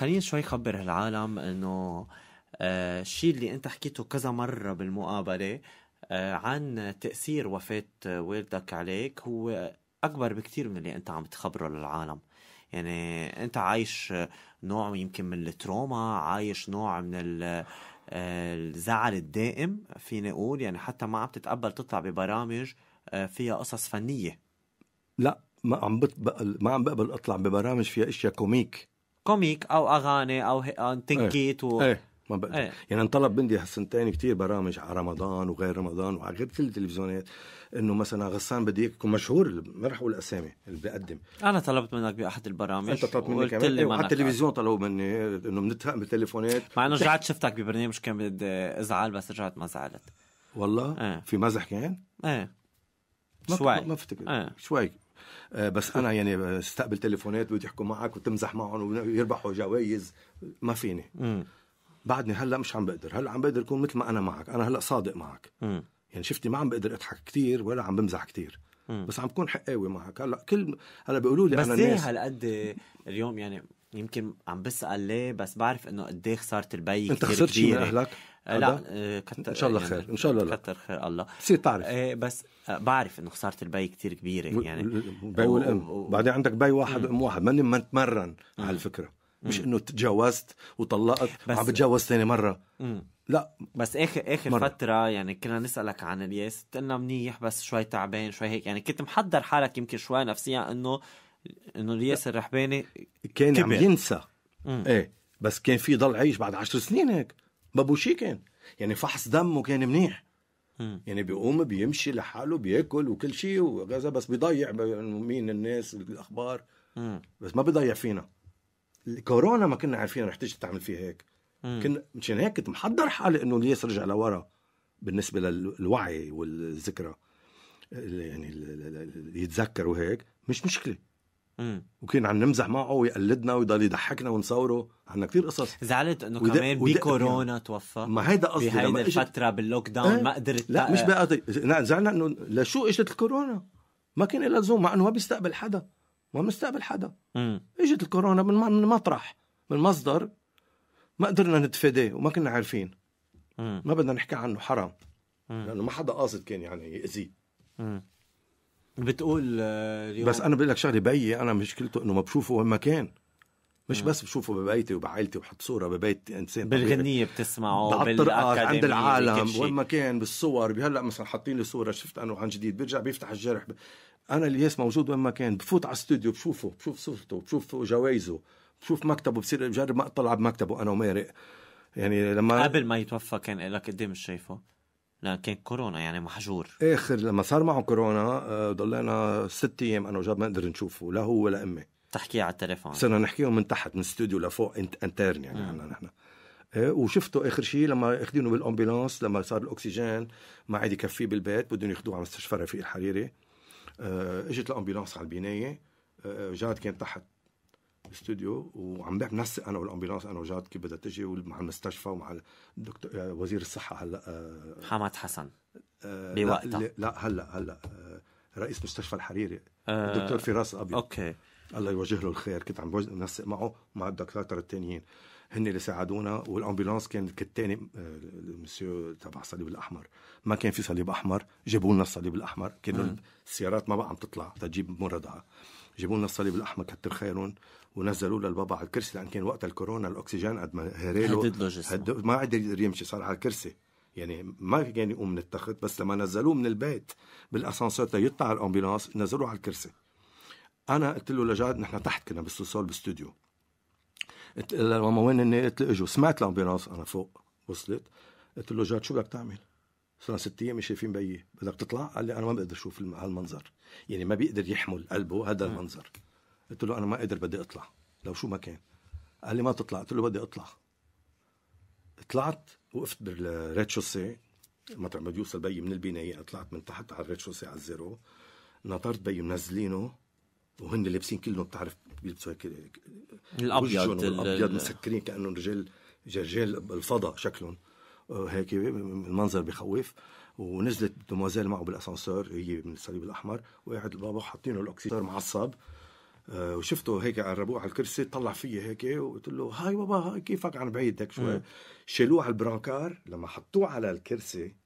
خليني شوي خبر هالعالم انه آه، الشيء اللي انت حكيته كذا مره بالمقابله آه، عن تاثير وفاه والدك عليك هو اكبر بكثير من اللي انت عم تخبره للعالم يعني انت عايش نوع يمكن من التروما عايش نوع من آه، الزعل الدائم فيني اقول يعني حتى ما عم تتقبل تطلع ببرامج فيها قصص فنيه لا ما عم بتبقل ما عم بقبل اطلع ببرامج فيها اشياء كوميك كوميك او اغاني او تنكيت و... إيه،, ايه ما بقدر ايه. يعني انطلب مني هالسنتين كتير برامج على رمضان وغير رمضان وعلى غير كل التلفزيونات انه مثلا غسان بدي يكون مشهور ما رح اقول اسامي اللي بقدم انا طلبت منك باحد البرامج انت طلبت مني كمان لي إيه، وعلى التلفزيون طلبوا مني انه بنتهق من التليفونات مع انه رجعت شفتك ببرنامج كان بدي ازعل بس رجعت ما زعلت والله ايه. في مزح كان؟ ايه شوي ما افتكر ايه. شوي آه، بس طيب. انا يعني استقبل تليفونات بده معك وتمزح معهم ويربحوا جوائز ما فيني بعدني هلا مش عم بقدر هلا عم بقدر اكون مثل ما انا معك انا هلا صادق معك م. يعني شفتي ما عم بقدر اضحك كثير ولا عم بمزح كثير بس عم بكون حقاوي معك هلا كل هلا بيقولوا لي بس انا ناس بس هالقد اليوم يعني يمكن عم بسال ليه بس بعرف انه قد إيه خساره البي انت خسرت شيء من اهلك؟ آه، لا آه، كتر ان شاء الله يعني خير ان شاء الله لا كتر خير الله بصير تعرف ايه بس آه، بعرف انه خساره البي كتير كبيره يعني البي والام بعدين عندك بي واحد وام واحد ماني متمرن على الفكره مش انه تجاوزت وطلقت وعم بتجاوز ثاني مره لا بس اخر اخر مرة. فتره يعني كنا نسالك عن الياس قلنا منيح بس شوي تعبان شوي هيك يعني كنت محضر حالك يمكن شوي نفسيا انه انه الياس الرحباني كان كبير. عم ينسى مم. ايه بس كان في ضل عايش بعد عشر سنين هيك بابوشي كان يعني فحص دمه كان منيح مم. يعني بيقوم بيمشي لحاله بياكل وكل شيء وكذا بس بيضيع مين الناس الاخبار مم. بس ما بيضيع فينا الكورونا ما كنا عارفين رح تيجي تعمل فيه هيك كنا مشان هيك كنت محضر حالي انه الياس رجع لورا بالنسبه للوعي والذكرى يعني اللي يتذكر وهيك مش مشكله وكان عم نمزح معه ويقلدنا ويضل يضحكنا ونصوره عنا كثير قصص زعلت انه ودق... كمان بكورونا توفى ما هيدا قصدي بهيدي الفتره إجت... باللوك داون اه؟ ما قدرت لا مش بقى زعلنا انه لشو اجت الكورونا ما كان لها لزوم مع انه ما بيستقبل حدا ما بنستقبل حدا مم. اجت الكورونا من, من مطرح من مصدر ما قدرنا نتفاداه وما كنا عارفين مم. ما بدنا نحكي عنه حرام مم. لانه ما حدا قاصد كان يعني يأذيه بتقول اليوم آه، بس انا بقول لك شغله بيي انا مشكلته انه ما بشوفه وين ما كان مش آه. بس بشوفه ببيتي وبعائلتي وبحط صوره ببيت انسان بالغنيه بتسمعه بالطرقات عند العالم وين ما كان بالصور هلا مثلا حاطين لي صوره شفت انا عن جديد بيرجع بيفتح الجرح ب... انا الياس موجود وين ما كان بفوت على الاستوديو بشوفه بشوف صورته بشوف جوائزه بشوف مكتبه بصير بجرب ما اطلع بمكتبه انا ومارق يعني لما قبل ما يتوفى كان لك قدام إيه مش شايفه لكن كورونا يعني محجور اخر لما صار معه كورونا آه، ضلينا ست ايام انا وجاب ما قدر نشوفه لا هو ولا امي تحكي على التليفون صرنا نحكيهم من تحت من استوديو لفوق انت انترن يعني عنا نحن آه، وشفته اخر شيء لما اخذينه بالامبولانس لما صار الاكسجين ما عاد يكفيه بالبيت بدهم ياخذوه على مستشفى رفيق الحريري آه، اجت الامبولانس على البنايه جاد كان تحت استوديو وعم بنسق انا والامبولانس انا وجاد كيف بدها تجي مع المستشفى ومع الدكتور آه، وزير الصحه هلا آه، حمد حسن آه، بوقتها لا, لا هلا هلا رئيس مستشفى الحريري الدكتور فراس ابيض اوكي الله يوجه له الخير كنت عم بنسق معه مع الدكاتره الثانيين هن اللي ساعدونا والامبولانس كان كالتاني المسيو تبع الصليب الاحمر ما كان في صليب احمر جابوا لنا الصليب الاحمر كان السيارات ما بقى عم تطلع تجيب مرضى جابوا لنا الصليب الاحمر كتر خيرهم ونزلوا له البابا على الكرسي لان كان وقت الكورونا الاكسجين قد ما هريلو هدد له جسمه ما قدر يمشي صار على الكرسي يعني ما كان يقوم من التخت بس لما نزلوه من البيت بالاسانسور ليطلع الامبولانس نزلوه على الكرسي انا قلت له لجاد نحن تحت كنا باستوصال باستوديو قلت ماما وين هن قلت له اجوا سمعت الامبولانس انا فوق وصلت قلت له جاد شو بدك تعمل؟ صرنا ست ايام مش شايفين بيي بدك تطلع قال لي انا ما بقدر اشوف هالمنظر يعني ما بيقدر يحمل قلبه هذا المنظر قلت له انا ما قادر بدي اطلع لو شو ما كان قال لي ما تطلع قلت له بدي اطلع طلعت وقفت بالريد شوسي مطعم بده يوصل بي من البنايه طلعت من تحت على الريد شوسي على الزيرو نطرت بي منزلينه وهن لابسين كلهم بتعرف بيلبسوا هيك الابيض الابيض مسكرين كانهم رجال رجال الفضاء شكلهم هيك المنظر بخوف ونزلت دوموزيل معه بالاسانسور هي من الصليب الاحمر وقعد البابا حاطين له الاكسجين معصب آه، وشفته هيك قربوه على الكرسي طلع فيي هيك وقلت له هاي بابا هاي كيفك عن بعيد هيك شوي شالوه على البرانكار لما حطوه على الكرسي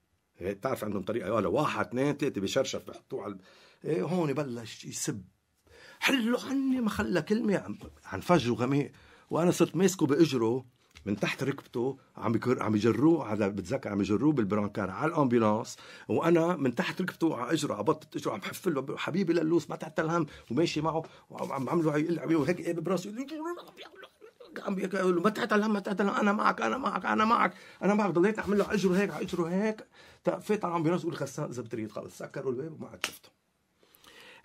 بتعرف عندهم طريقه يقولوا واحد اثنين ثلاثه بشرشف بحطوه على ايه هون بلش يسب حلوا عني ما خلى كلمه عن فج وغميق وانا صرت ماسكه باجره من تحت ركبته عم عم يجروه على بتذكر عم يجروه بالبرانكار على الامبولانس وانا من تحت ركبته على اجره على بطه اجره عم حفله له حبيبي للوس ما تحت الهم وماشي معه وعم عمله يقول وهيك براسه عم بيقول ما تحت الهم ما تحت الهم انا معك انا معك انا معك انا معك ضليت اعمل له اجره هيك على اجره هيك فات على الامبولانس يقول غسان اذا بتريد خلص سكروا الباب وما عاد شفته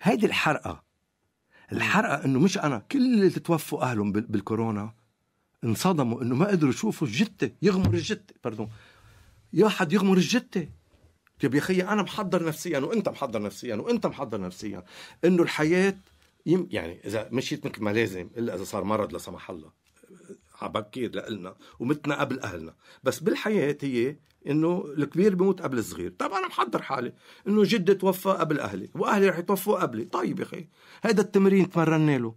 هيدي الحرقه الحرقه انه مش انا كل اللي توفوا اهلهم بالكورونا انصدموا انه ما قدروا يشوفوا الجته يغمر الجته باردون يا حد يغمر الجته طيب يا خيي انا محضر نفسيا وانت محضر نفسيا وانت محضر نفسيا انه الحياه يم يعني اذا مشيت مثل ما لازم الا اذا صار مرض لا سمح الله عبكير لنا ومتنا قبل اهلنا بس بالحياه هي انه الكبير بيموت قبل الصغير طب انا محضر حالي انه جدي توفى قبل اهلي واهلي رح يتوفوا قبلي طيب يا اخي هذا التمرين تمرنا له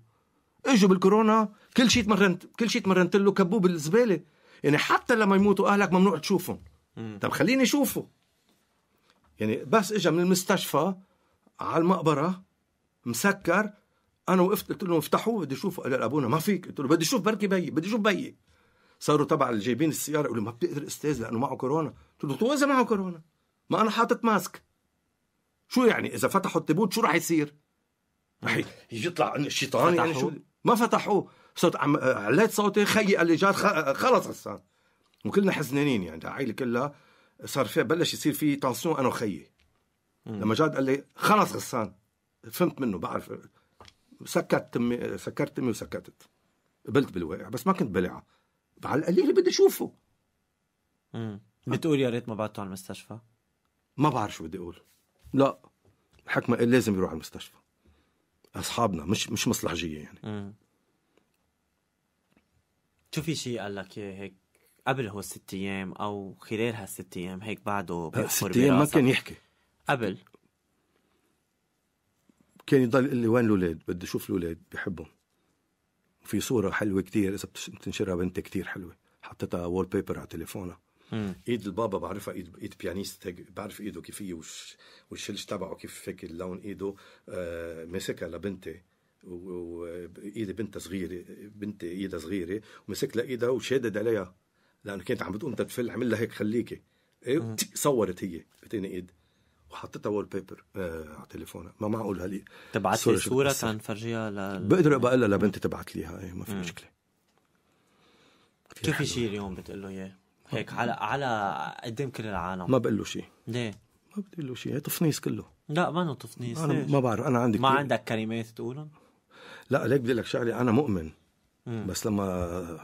اجوا بالكورونا كل شيء تمرنت كل شيء تمرنت له كبوه بالزباله يعني حتى لما يموتوا اهلك ممنوع تشوفهم طب خليني اشوفه يعني بس اجى من المستشفى على المقبره مسكر انا وقفت قلت لهم افتحوه بدي اشوفه قال لابونا ما فيك قلت له بدي اشوف بركي بيي بدي اشوف بيي صاروا تبع اللي جايبين السياره يقولوا ما بتقدر استاذ لانه معه كورونا قلت له اذا معه كورونا ما انا حاطط ماسك شو يعني اذا فتحوا التابوت شو راح يصير؟ رح يطلع الشيطان يعني شو ما فتحوه صرت عم عليت صوتي خيي قال لي جاد خلص غسان وكلنا حزنانين يعني العائله كلها صار فيها بلش يصير في تنسيون انا وخيي لما جاد قال لي خلص غسان فهمت منه بعرف سكت تمي سكرت تمي وسكتت قبلت بالواقع بس ما كنت بلعه على القليل بدي اشوفه امم بتقول يا ريت ما بعته على المستشفى ما بعرف شو بدي اقول لا الحكمه لازم يروح على المستشفى اصحابنا مش مش مصلحجيه يعني شو في شيء قال لك هيك قبل هو الست ايام او خلال هالست ايام هيك بعده ست ايام ما كان يحكي قبل كان يضل يقول لي وين الاولاد بدي اشوف الاولاد بحبهم وفي صوره حلوه كتير اذا بتنشرها بنتي كتير حلوه حطيتها وول بيبر على تليفونها ايد البابا بعرفها ايد ايد بيانيست هيك بعرف ايده كيف وش والشلش تبعه كيف هيك اللون ايده آه، ماسكها لبنتي وايد بنتها صغيره بنتي ايدها صغيره ومسك لها ايدها وشادد عليها لانه كانت عم بتقوم تتفل عمل لها هيك خليكي إيه صورت هي بتاني ايد وحطيتها وول بيبر آه على تليفونها ما معقول هالي تبعت لي صوره كان فرجيها ل بقدر بقول لها لبنتي تبعت ليها ايه ما في مشكله كيف شو في شيء اليوم بتقول له اياه؟ هيك على على قدام كل العالم ما بقول له شيء ليه؟ ما بدي له شيء تفنيس كله لا ما انه تفنيس انا ما بعرف انا عندي ما كل... عندك كلمات تقولهم؟ لا ليك بدي لك شغله انا مؤمن مم. بس لما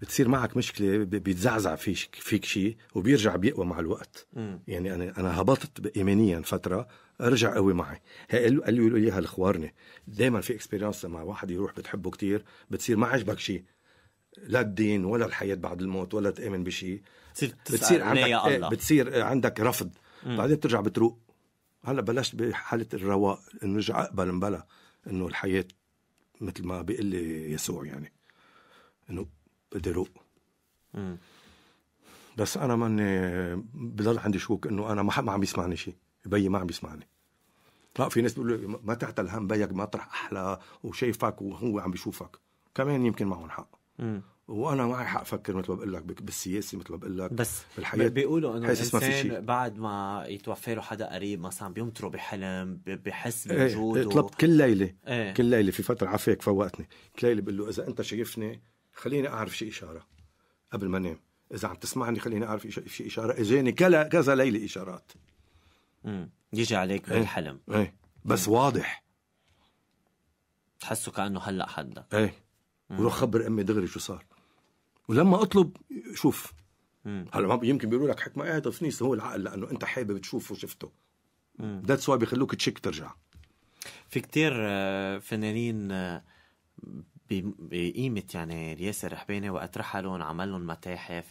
بتصير معك مشكله بيتزعزع فيك فيك شيء وبيرجع بيقوى مع الوقت مم. يعني انا انا هبطت ايمانيا فتره رجع قوي معي قالوا قالوا لي اياها الخوارني دائما في اكسبيرينس لما واحد يروح بتحبه كتير بتصير ما عجبك شيء لا الدين ولا الحياة بعد الموت ولا تآمن بشيء بتصير, بتصير عندك إيه، الله. بتصير عندك رفض مم. بعدين بترجع بتروق هلا بلشت بحالة الرواق نرجع أقبل مبلا إنه الحياة مثل ما بيقول لي يسوع يعني إنه بدي روق بس أنا ماني بضل عندي شكوك إنه أنا ما عم يسمعني شيء بيي ما عم يسمعني لا في ناس بيقولوا ما تعتل هم بيك طرح احلى وشايفك وهو عم بيشوفك كمان يمكن معهم حق وانا معي حق افكر مثل ما بقول لك بالسياسه مثل ما بقول لك بس بالحياه بيقولوا انه الانسان بعد ما يتوفى له حدا قريب مثلا بيمطروا بحلم بحس إيه، بوجوده ايه طلبت كل ليله ايه. كل ليله في فتره عفاك فوقتني كل ليله بقول له اذا انت شايفني خليني اعرف شي اشاره قبل ما انام اذا عم تسمعني خليني اعرف شي اشاره اجاني كذا ليله اشارات امم يجي عليك ايه. بالحلم ايه بس ايه. واضح تحسه كانه هلا حدا ايه وروح خبر امي دغري شو صار ولما اطلب شوف هلا يمكن بيقولوا لك حكمه ايه تصنيس هو العقل لانه انت حابب تشوفه وشفته ذاتس واي بيخلوك تشيك ترجع في كتير آه، فنانين آه، بقيمة يعني الياسر حبيني وقت رحلون عملن متاحف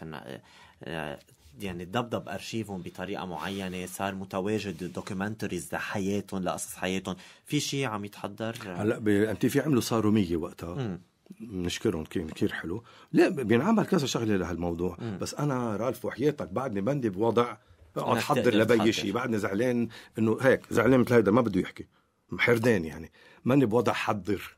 آه، يعني دبدب ارشيفهم بطريقه معينه صار متواجد دوكيومنتريز لحياتهم لقصص حياتهم في شيء عم يتحضر هلا انت في عملوا صاروا 100 وقتها مم. نشكرهم كان كثير حلو لا بينعمل كذا شغله لهالموضوع مم. بس انا رالف وحياتك بعدني بندي بوضع اقعد حضر لبي شيء بعدني زعلان انه هيك زعلان مثل هيدا ما بده يحكي محردان يعني ماني بوضع حضر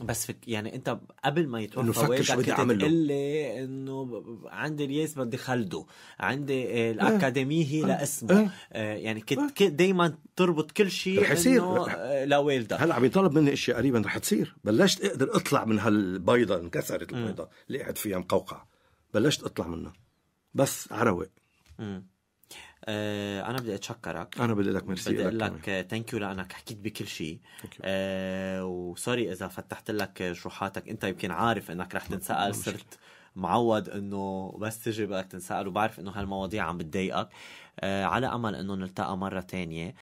بس فك يعني انت قبل ما يتوفى انه فكر شو بدي اعمل له لي انه عندي الياس بدي خلده عندي الاكاديميه هي إيه. لاسمه إيه. إيه. اه. يعني كنت دائما تربط كل شيء رح يصير آه، لوالدك هلا عم يطلب مني اشياء قريبا رح تصير بلشت اقدر اطلع من هالبيضه انكسرت البيضه اللي قاعد فيها مقوقع بلشت اطلع منها بس عروق آه، انا بدي اتشكرك انا بدي لك ميرسي بدي اقول لك ثانك يو لانك حكيت بكل شيء آه، وسوري اذا فتحت لك شروحاتك انت يمكن عارف انك رح تنسال صرت معود انه بس تجي بدك تنسال وبعرف انه هالمواضيع عم بتضايقك آه، على امل انه نلتقى مره تانية